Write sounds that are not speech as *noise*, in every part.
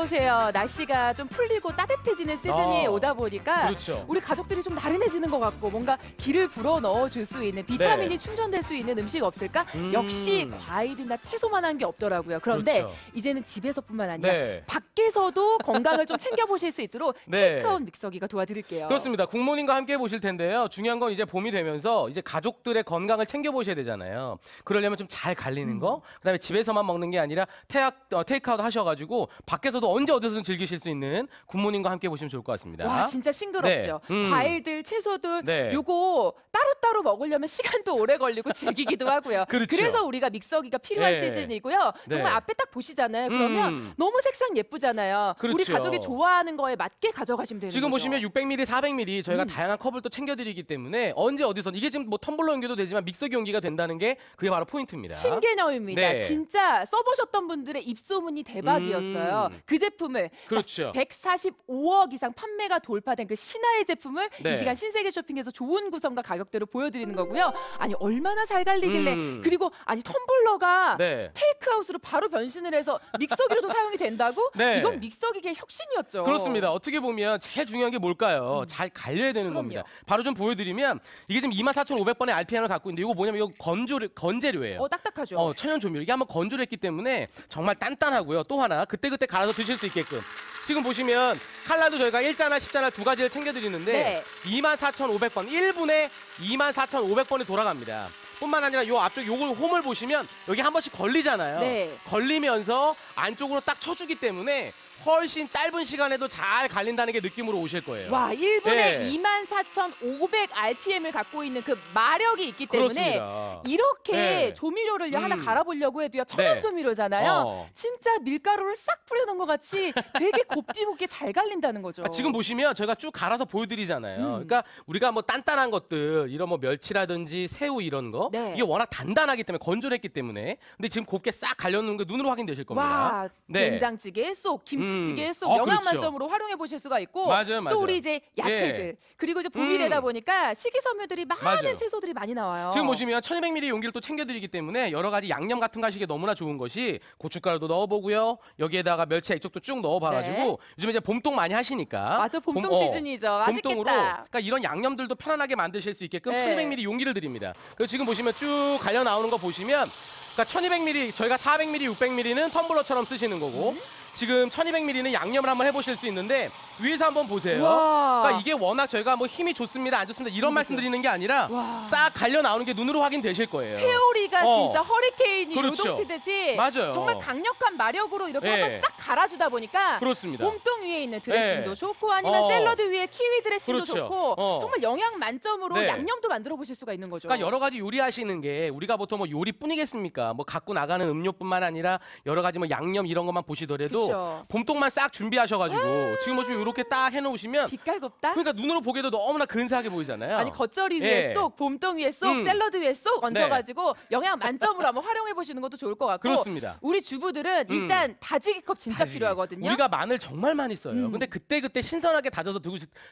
어떠세요? 날씨가 좀 풀리고 따뜻해지는 시즌이 아, 오다 보니까 그렇죠. 우리 가족들이 좀 나른해지는 것 같고 뭔가 기를 불어 넣어줄 수 있는 비타민이 네. 충전될 수 있는 음식 없을까? 음. 역시 과일이나 채소만 한게 없더라고요. 그런데 그렇죠. 이제는 집에서뿐만 아니라 네. 밖에서도 건강을 좀 챙겨보실 수 있도록 네. 테이크아웃 믹서기가 도와드릴게요. 그렇습니다. 국모님과 함께 보실 텐데요. 중요한 건 이제 봄이 되면서 이제 가족들의 건강을 챙겨보셔야 되잖아요. 그러려면 좀 잘 갈리는 음. 거, 그다음에 집에서만 먹는 게 아니라 태학, 어, 테이크아웃 하셔가지고 밖에서도 언제 어디서든 즐기실 수 있는 굿모닝과 함께 보시면 좋을 것 같습니다. 와 진짜 싱그럽죠. 네, 음. 과일들, 채소들 네. 요거 따로따로 먹으려면 시간도 오래 걸리고 즐기기도 하고요. *laughs* 그렇죠. 그래서 우리가 믹서기가 필요한 네. 시즌이고요. 정말 네. 앞에 딱 보시잖아요. 그러면 음. 너무 색상 예쁘잖아요. 그렇죠. 우리 가족이 좋아하는 거에 맞게 가져가시면 되는 지금 거죠. 보시면 600ml, 400ml 저희가 음. 다양한 컵을 또 챙겨드리기 때문에 언제 어디선 이게 지금 뭐 텀블러 연기도 되지만 믹서기 용기가 된다는 게 그게 바로 포인트입니다. 신개념입니다. 네. 진짜 써보셨던 분들의 입소문이 대박이었어요. 음. 그 제품을 그렇죠. 145억 이상 판매가 돌파된 그 신화의 제품을 네. 이 시간 신세계 쇼핑에서 좋은 구성과 가격대로 보여드리는 거고요. 아니 얼마나 잘 갈리길래 음. 그리고 아니 텀블러가 네. 테이크아웃으로 바로 변신을 해서 믹서기로도 *laughs* 사용이 된다고? 네. 이건 믹서기계 혁신이었죠. 그렇습니다. 어떻게 보면 제일 중요한 게 뭘까요? 음. 잘 갈려야 되는 그럼요. 겁니다. 바로 좀 보여드리면 이게 지금 24,500번의 RPM을 갖고 있는데 이거 뭐냐면 이거 건조 건재료예요. 어 딱딱하죠. 어, 천연 조미료 이게 한번 건조했기 를 때문에 정말 단단하고요. 또 하나 그때 그때 갈아서 드시. 드실 수 있게끔 지금 보시면 칼라도 저희가 1자나 10자나 두 가지를 챙겨드리는데 네. 24,500번 1분에 24,500번이 돌아갑니다. 뿐만 아니라 요 앞쪽 요걸 홈을 보시면 여기 한 번씩 걸리잖아요. 네. 걸리면서 안쪽으로 딱 쳐주기 때문에 훨씬 짧은 시간에도 잘 갈린다는 게 느낌으로 오실 거예요. 와, 1분에 네. 24,500 RPM을 갖고 있는 그 마력이 있기 때문에 그렇습니다. 이렇게 네. 조미료를 음. 하나 갈아보려고 해도요. 네. 천연 조미료잖아요. 어. 진짜 밀가루를 싹 뿌려놓은 것 같이 되게 곱디곱게 잘 갈린다는 거죠. 아, 지금 보시면 저가쭉 갈아서 보여드리잖아요. 음. 그러니까 우리가 뭐 단단한 것들, 이런 뭐 멸치라든지 새우 이런 거 네. 이게 워낙 단단하기 때문에 건조했기 때문에 근데 지금 곱게 싹 갈려놓은 게 눈으로 확인되실 겁니다. 와, 네. 된장찌개, 쏙, 김치 김치찌개에 쏙 음. 어, 영양 그렇죠. 만점으로 활용해 보실 수가 있고 맞아요, 맞아요. 또 우리 이제 예. 야채들 예. 그리고 이제 봄이 음. 되다 보니까 식이섬유들이 많은 맞아요. 채소들이 많이 나와요. 지금 보시면 1200ml 용기를 또 챙겨드리기 때문에 여러 가지 양념 같은 거 하시기에 너무나 좋은 것이 고춧가루도 넣어보고요. 여기에다가 멸치 액젓도 쭉 넣어봐가지고 네. 요즘 에 이제 봄동 많이 하시니까 맞아 봄동 봄, 어, 시즌이죠. 봄동으로 겠다 그러니까 이런 양념들도 편안하게 만드실 수 있게끔 네. 1200ml 용기를 드립니다. 그래서 지금 보시면 쭉 갈려 나오는 거 보시면 그러니까 1200ml, 저희가 400ml, 600ml는 텀블러처럼 쓰시는 거고 음. 지금 1200ml는 양념을 한번 해보실 수 있는데 위에서 한번 보세요. 그러니까 이게 워낙 저희가 뭐 힘이 좋습니다, 안 좋습니다 이런 음. 말씀 드리는 게 아니라 와. 싹 갈려 나오는 게 눈으로 확인되실 거예요. 페오리가 어. 진짜 허리케인이 그렇죠. 요동치듯이 맞아요. 정말 강력한 마력으로 이렇게 네. 한번 싹 갈아주다 보니까 그렇습니다. 몸통 위에 있는 드레싱도 네. 좋고 아니면 어. 샐러드 위에 키위 드레싱도 그렇죠. 좋고 어. 정말 영양 만점으로 네. 양념도 만들어 보실 수가 있는 거죠. 그러니까 여러 가지 요리하시는 게 우리가 보통 뭐 요리뿐이겠습니까? 않니까뭐 갖고 나가는 음료뿐만 아니라 여러 가지 뭐 양념 이런 것만 보시더라도 봄동만 싹 준비하셔가지고 음. 지금 보시면 이렇게 딱 해놓으시면 빛깔곱다. 그러니까 눈으로 보기에도 너무나 근사하게 보이잖아요. 아니 겉절이 위에 예. 쏙, 봄동 위에 쏙, 음. 샐러드 위에 쏙 네. 얹어가지고 영양 만점으로 한번 활용해 보시는 것도 좋을 것 같고 그렇습니다. 우리 주부들은 음. 일단 다지기컵 진짜 다지기. 필요하거든요. 우리가 마늘 정말 많이 써요. 음. 근데 그때 그때 신선하게 다져서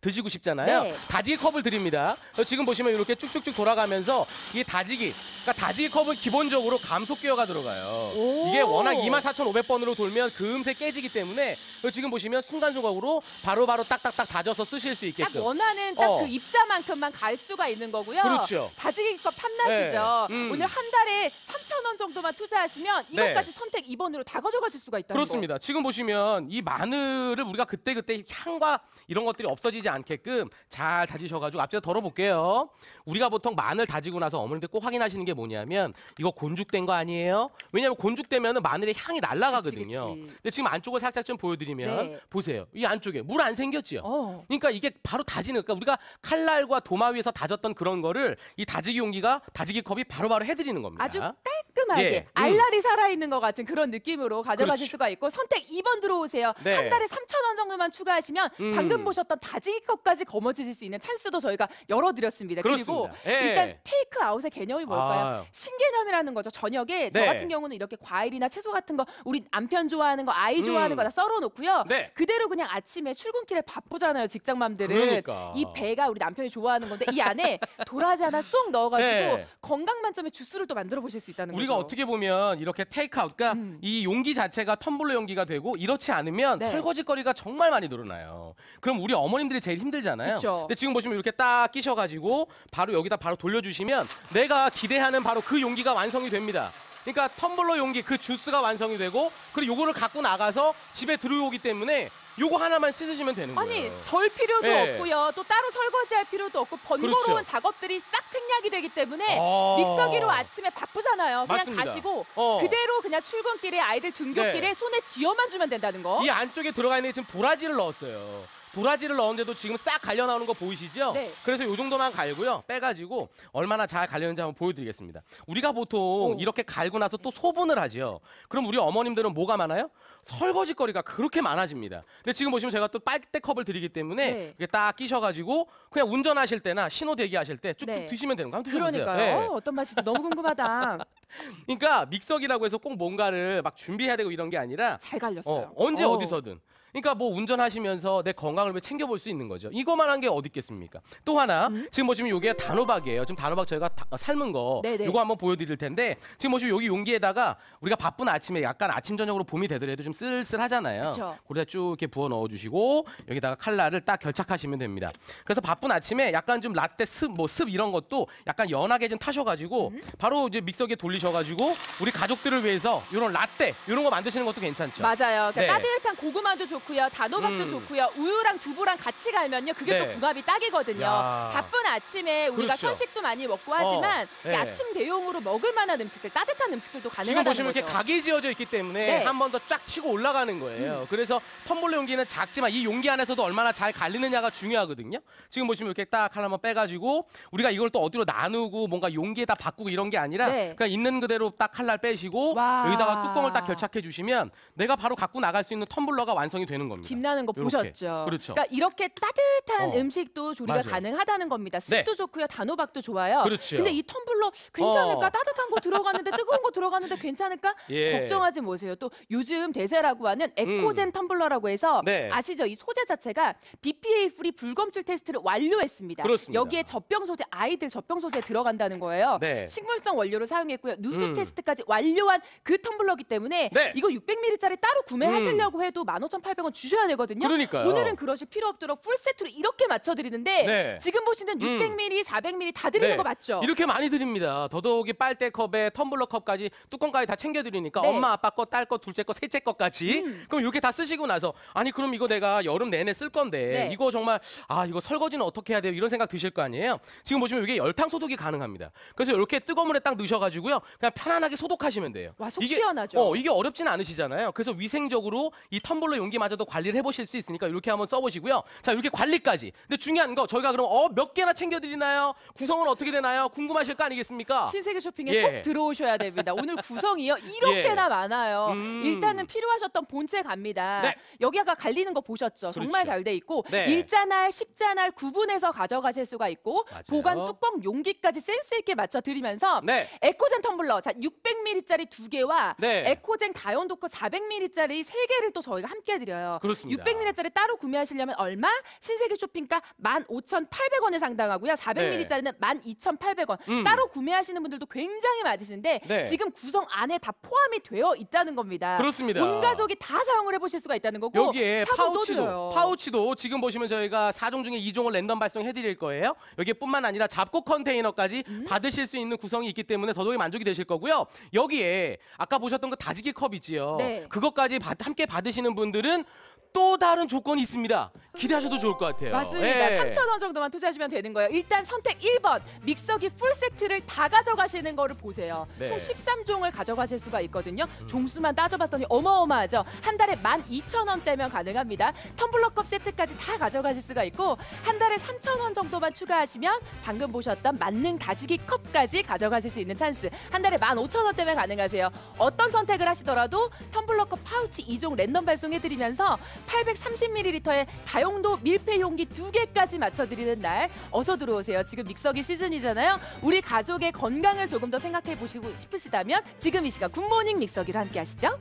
드시고 싶잖아요. 네. 다지기 컵을 드립니다. 지금 보시면 이렇게 쭉쭉쭉 돌아가면서 이 다지기, 그러니까 다지기 컵은 기본적으로 감속 기어가 들어가요. 이게 워낙 24,500번으로 돌면 금세 그 깨지기 때문에 지금 보시면 순간조각으로 바로바로 딱딱딱 다져서 쓰실 수 있게끔. 딱 원하는 딱그 어. 그 입자만큼만 갈 수가 있는 거고요. 그렇죠. 다지기값 탐나시죠. 네. 음. 오늘 한 달에 3,000원 정도만 투자하시면 네. 이것까지 네. 선택 2번으로 다 가져가실 수가 있다는 그렇습니다. 거. 지금 보시면 이 마늘을 우리가 그때그때 향과 이런 것들이 없어지지 않게끔 잘 다지셔가지고 앞뒤로 덜어볼게요. 우리가 보통 마늘 다지고 나서 어머니들 꼭 확인하시는 게 뭐냐면 이거 곤죽된 거 아니에요? 왜냐하면 곤죽되면 마늘의 향이 날아가거든요. 그치, 그치. 근데 지금 안쪽을 살짝 좀 보여드리면 네. 보세요. 이 안쪽에 물 안 생겼지요. 어. 그러니까 이게 바로 다지는 그러니까 우리가 칼날과 도마 위에서 다졌던 그런 거를 이 다지기 용기가 다지기 컵이 바로바로 해드리는 겁니다. 아주 딸 깔끔하게 예, 음. 알랄이 살아있는 것 같은 그런 느낌으로 가져가실 그렇죠. 수가 있고 선택 2번 들어오세요. 네. 한 달에 3천 원 정도만 추가하시면 음. 방금 보셨던 다지기컵까지 거머쥐실 수 있는 찬스도 저희가 열어드렸습니다. 그렇습니다. 그리고 예. 일단 테이크아웃의 개념이 뭘까요? 아 신개념이라는 거죠. 저녁에 저 네. 같은 경우는 이렇게 과일이나 채소 같은 거 우리 남편 좋아하는 거 아이 음. 좋아하는 음. 거다 썰어놓고요. 네. 그대로 그냥 아침에 출근길에 바쁘잖아요. 직장맘들은. 그러니까. 이 배가 우리 남편이 좋아하는 건데 이 안에 *laughs* 도라지 하나 쏙 넣어가지고 네. 건강 만점의 주스를 또 만들어 보실 수 있다는 거죠. 우리가 그렇죠. 어떻게 보면 이렇게 테이크아웃과 그러니까 음. 이 용기 자체가 텀블러 용기가 되고 이렇지 않으면 네. 설거지거리가 정말 많이 늘어나요. 그럼 우리 어머님들이 제일 힘들잖아요. 그쵸. 근데 지금 보시면 이렇게 딱 끼셔가지고 바로 여기다 바로 돌려주시면 내가 기대하는 바로 그 용기가 완성이 됩니다. 그러니까 텀블러 용기 그 주스가 완성이 되고 그리고 요거를 갖고 나가서 집에 들어오기 때문에 요거 하나만 씻으시면 되는 거예요. 아니 덜 필요도 예. 없고요. 또 따로 설거지할 필요도 없고 번거로운 그렇죠. 작업들이 싹 생략이 되기 때문에 아 믹서기로 아침에 바쁘잖아요. 그냥 맞습니다. 가시고 어. 그대로 그냥 출근길에 아이들 등교길에 네. 손에 쥐어만 주면 된다는 거. 이 안쪽에 들어가 있는 지금 도라지를 넣었어요. 도라지를 넣었는데도 지금 싹 갈려 나오는 거 보이시죠? 네. 그래서 요 정도만 갈고요. 빼가지고 얼마나 잘 갈렸는지 한번 보여드리겠습니다. 우리가 보통 오. 이렇게 갈고 나서 또 소분을 하죠 그럼 우리 어머님들은 뭐가 많아요? 설거지거리가 그렇게 많아집니다. 근데 지금 보시면 제가 또 빨대컵을 드리기 때문에 네. 이게 딱 끼셔가지고 그냥 운전하실 때나 신호 대기하실 때 쭉쭉 네. 드시면 되는 거 한번 드셔보세요. 그러니까요. 네. 어, 어떤 맛인지 너무 궁금하다. *laughs* 그러니까 믹서기라고 해서 꼭 뭔가를 막 준비해야 되고 이런 게 아니라 잘 갈렸어요. 어, 언제 어. 디서든 그러니까 뭐 운전하시면서 내 건강을 왜 챙겨볼 수 있는 거죠. 이거만 한 게 어디 있겠습니까? 또 하나 음? 지금 보시면 요게 단호박이에요. 지금 단호박 저희가 다, 아, 삶은 거 네네. 요거 한번 보여드릴 텐데 지금 보시면 여기 용기에다가 우리가 바쁜 아침에 약간 아침 저녁으로 봄이 되더라도 좀 쓸쓸하잖아요. 거기다 쭉 이렇게 부어 넣어주시고 여기다가 칼라를 딱 결착하시면 됩니다. 그래서 바쁜 아침에 약간 좀 라떼 습 뭐습 뭐습 이런 것도 약간 연하게 좀 타셔가지고 음? 바로 이제 믹서기에 돌리셔가지고 우리 가족들을 위해서 이런 라떼 이런 거 만드시는 것도 괜찮죠. 맞아요. 그러니까 네. 따뜻한 고구마도 좋고. 좋고요. 단호박도 음. 좋고요. 우유랑 두부랑 같이 갈면요. 그게 네. 또 궁합이 딱이거든요. 야. 바쁜 아침에 우리가 그렇죠. 선식도 많이 먹고 하지만 어. 네. 아침 대용으로 먹을 만한 음식들, 따뜻한 음식들도 가능하다는 지금 보시면 거죠. 이렇게 각이 지어져 있기 때문에 네. 한번 더 쫙 치고 올라가는 거예요. 음. 그래서 텀블러 용기는 작지만 이 용기 안에서도 얼마나 잘 갈리느냐가 중요하거든요. 지금 보시면 이렇게 딱 하나만 빼가지고 우리가 이걸 또 어디로 나누고 뭔가 용기에다 바꾸고 이런 게 아니라 네. 그냥 있는 그대로 딱 칼날 빼시고 와. 여기다가 뚜껑을 딱 결착해 주시면 내가 바로 갖고 나갈 수 있는 텀블러가 완성이 되는 겁니다. 김나는 거 요렇게. 보셨죠? 그렇죠. 그러니까 이렇게 따뜻한 어. 음식도 조리가 맞아요. 가능하다는 겁니다. 습도 네. 좋고요, 단호박도 좋아요. 그렇죠. 근데 이 텀블러 괜찮을까? 어. 따뜻한 거 들어가는데 뜨거운 거 들어가는데 괜찮을까? *laughs* 예. 걱정하지 마세요. 또 요즘 대세라고 하는 에코젠 음. 텀블러라고 해서 네. 아시죠? 이 소재 자체가 BPA 프리 불검출 테스트를 완료했습니다. 그렇습니다. 여기에 젖병 소재 아이들 젖병 소재 들어간다는 거예요. 네. 식물성 원료를 사용했고요. 누수 음. 테스트까지 완료한 그 텀블러기 때문에 네. 이거 600ml짜리 따로 구매하시려고 음. 해도 15,800 8,800원 주셔야 되거든요. 그러니까요. 오늘은 그러실 필요 없도록 풀세트로 이렇게 맞춰드리는데 네. 지금 보시는 600ml, 음. 400ml 다 드리는 네. 거 맞죠? 이렇게 많이 드립니다. 더더욱이 빨대컵에 텀블러 컵까지 뚜껑까지 다 챙겨드리니까 네. 엄마, 아빠 거, 딸 거, 둘째 거, 셋째 거까지 음. 그럼 이렇게 다 쓰시고 나서 아니 그럼 이거 내가 여름 내내 쓸 건데 네. 이거 정말 아 이거 설거지는 어떻게 해야 돼요? 이런 생각 드실 거 아니에요? 지금 보시면 이게 열탕 소독이 가능합니다. 그래서 이렇게 뜨거운 물에 딱 넣으셔가지고요. 그냥 편안하게 소독하시면 돼요. 와, 속이 시원하죠? 어, 이게 어렵진 않으시잖아요. 그래서 위생적으로 이 텀블러 용기만 관리마저도 관리를 해보실 수 있으니까 이렇게 한번 써보시고요. 자, 이렇게 관리까지. 근데 중요한 거 저희가 그럼 어, 몇 개나 챙겨드리나요? 구성은 어떻게 되나요? 궁금하실 거 아니겠습니까? 신세계 쇼핑에 예. 꼭 들어오셔야 됩니다. 오늘 구성이요 이렇게나 예. 많아요. 음. 일단은 필요하셨던 본체 갑니다. 네. 여기 아까 갈리는 거 보셨죠? 정말 그렇죠. 잘돼 있고 네. 일자날, 십자날 구분해서 가져가실 수가 있고 맞아요. 보관 뚜껑 용기까지 센스 있게 맞춰 드리면서 네. 에코젠 텀블러 자 600ml짜리 두 개와 네. 에코젠 가온도크 400ml짜리 세 개를 또 저희가 함께 드려요. 드려요. 그렇습니다. 600ml짜리 따로 구매하시려면 얼마? 신세계 쇼핑가 15,800원에 상당하고요. 400ml짜리는 12,800원. 음. 따로 구매하시는 분들도 굉장히 많으신데 네. 지금 구성 안에 다 포함이 되어 있다는 겁니다. 그렇습니다. 온 가족이 다 사용을 해보실 수가 있다는 거고 여기에 파우치도 파우치도 지금 보시면 저희가 4종 중에 2종을 랜덤 발송해드릴 거예요. 여기뿐만 아니라 잡곡 컨테이너까지 음. 받으실 수 있는 구성이 있기 때문에 더더욱 만족이 되실 거고요. 여기에 아까 보셨던 그 다지기 컵이지요 네. 그것까지 받, 함께 받으시는 분들은 또 다른 조건이 있습니다. 기대하셔도 좋을 것 같아요. 맞습니다. 예. 3,000원 정도만 투자하시면 되는 거예요. 일단 선택 1번 믹서기 풀 세트를 다 가져가시는 거를 보세요. 네. 총 13종을 가져가실 수가 있거든요. 종수만 따져봤더니 어마어마하죠. 한 달에 12,000원대면 가능합니다. 텀블러컵 세트까지 다 가져가실 수가 있고 한 달에 3,000원 정도만 추가하시면 방금 보셨던 만능 다지기 컵까지 가져가실 수 있는 찬스. 한 달에 15,000원대면 가능하세요. 어떤 선택을 하시더라도 텀블러컵 파우치 2종 랜덤 발송해드리면서 드리면서 830ml의 다용도 밀폐 용기 두개까지 맞춰드리는 날 어서 들어오세요. 지금 믹서기 시즌이잖아요. 우리 가족의 건강을 조금 더 생각해 보시고 싶으시다면 지금 이 시간 굿모닝 믹서기로 함께 하시죠.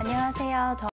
안녕하세요.